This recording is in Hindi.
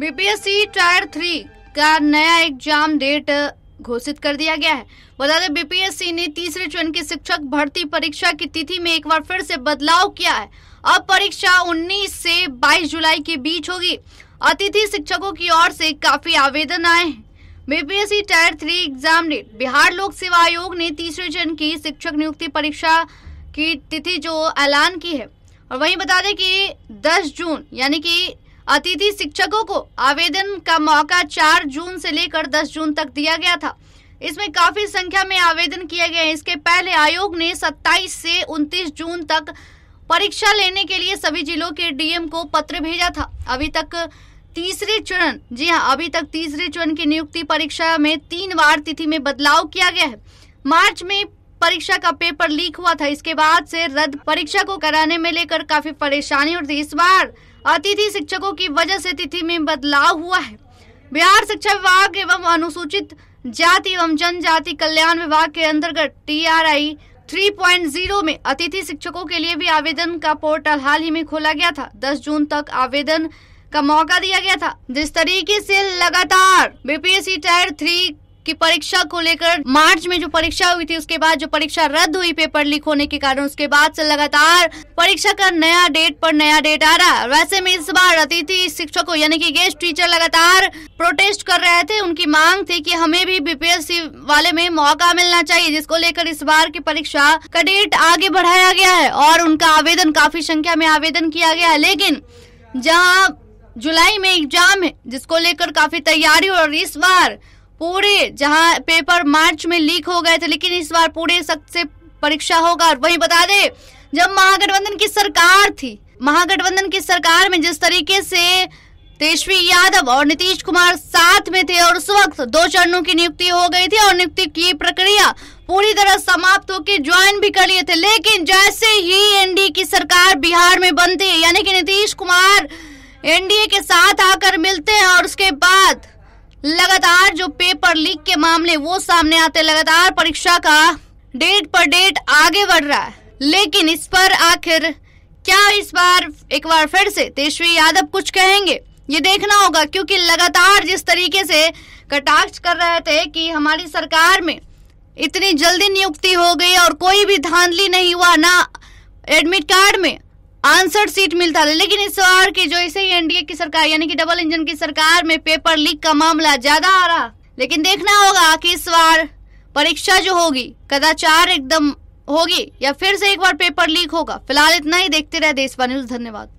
बीपीएससी टायर थ्री का नया एग्जाम डेट घोषित कर दिया गया है बता दें बीपीएससी ने तीसरे चरण की शिक्षक भर्ती परीक्षा की तिथि में एक बार फिर से बदलाव किया है अब परीक्षा 19 से 22 जुलाई के बीच होगी अतिथि शिक्षकों की ओर से काफी आवेदन आए हैं BPSC tier three exam date Bihar लोक सेवा आयोग ने तीसरे चरण की शिक्षक नियुक्ति परीक्षा की तिथि जो ऐलान की है और वहीं बता दें कि 10 जून यानी कि अतिथि शिक्षकों को आवेदन का मौका 4 जून से लेकर 10 जून तक दिया गया था इसमें काफी संख्या में आवेदन किए गए इसके पहले आयोग ने 27 से 29 जून तक परीक्षा लेने के लिए सभी जिलों के डीएम को पत्र भेजा था अभी तक तीसरे चरण जी हाँ अभी तक तीसरे चरण की नियुक्ति परीक्षा में तीन बार तिथि में बदलाव किया गया है मार्च में परीक्षा का पेपर लीक हुआ था इसके बाद से रद्द परीक्षा को कराने में लेकर काफी परेशानी और इस बार अतिथि शिक्षकों की वजह से तिथि में बदलाव हुआ है बिहार शिक्षा विभाग एवं अनुसूचित जाति एवं जनजाति कल्याण विभाग के अंतर्गत T R I three point zero में अतिथि शिक्षकों के लिए भी आवेदन का पोर्टल हाल ही में खोला गया था दस जून तक आवेदन का मौका दिया गया था जिस तरीके से लगातार बीपीएससी टायर थ्री की परीक्षा को लेकर मार्च में जो परीक्षा हुई थी उसके बाद जो परीक्षा रद्द हुई पेपर लीक होने के कारण उसके बाद से लगातार परीक्षा का नया डेट पर नया डेट आ रहा है वैसे में इस बार अतिथि शिक्षकों यानी कि गेस्ट टीचर लगातार प्रोटेस्ट कर रहे थे उनकी मांग थी कि हमें भी बीपीएससी वाले में मौका मिलना चाहिए जिसको लेकर इस बार की परीक्षा का डेट आगे बढ़ाया गया है और उनका आवेदन काफी संख्या में आवेदन किया गया है लेकिन जहाँ जुलाई में एग्जाम है जिसको लेकर काफी तैयारी और इस बार पूरे जहां पेपर मार्च में लीक हो गए थे लेकिन इस बार पूरे सख्त से परीक्षा होगा और वही बता दे जब महागठबंधन की सरकार थी महागठबंधन की सरकार में जिस तरीके से तेजस्वी यादव और नीतीश कुमार साथ में थे और उस वक्त दो चरणों की नियुक्ति हो गई थी और नियुक्ति की प्रक्रिया पूरी तरह समाप्त होकर ज्वाइन भी कर लिए थे लेकिन जैसे ही एनडीए की सरकार बिहार में बनती है यानी कि नीतीश कुमार एनडीए के साथ आकर मिलते हैं और उसके बाद लगातार जो पेपर लीक के मामले वो सामने आते लगातार परीक्षा का डेट पर डेट आगे बढ़ रहा है लेकिन इस पर आखिर क्या इस बार एक बार फिर से तेजस्वी यादव कुछ कहेंगे ये देखना होगा क्योंकि लगातार जिस तरीके से कटाक्ष कर रहे थे कि हमारी सरकार में इतनी जल्दी नियुक्ति हो गई और कोई भी धांधली नहीं हुआ ना एडमिट कार्ड में आंसर सीट मिलता था लेकिन इस बार की जो इसे एनडीए की सरकार यानी कि डबल इंजन की सरकार में पेपर लीक का मामला ज्यादा आ रहा लेकिन देखना होगा कि इस बार परीक्षा जो होगी कदाचार एकदम होगी या फिर से एक बार पेपर लीक होगा फिलहाल इतना ही देखते रहे देश न्यूज धन्यवाद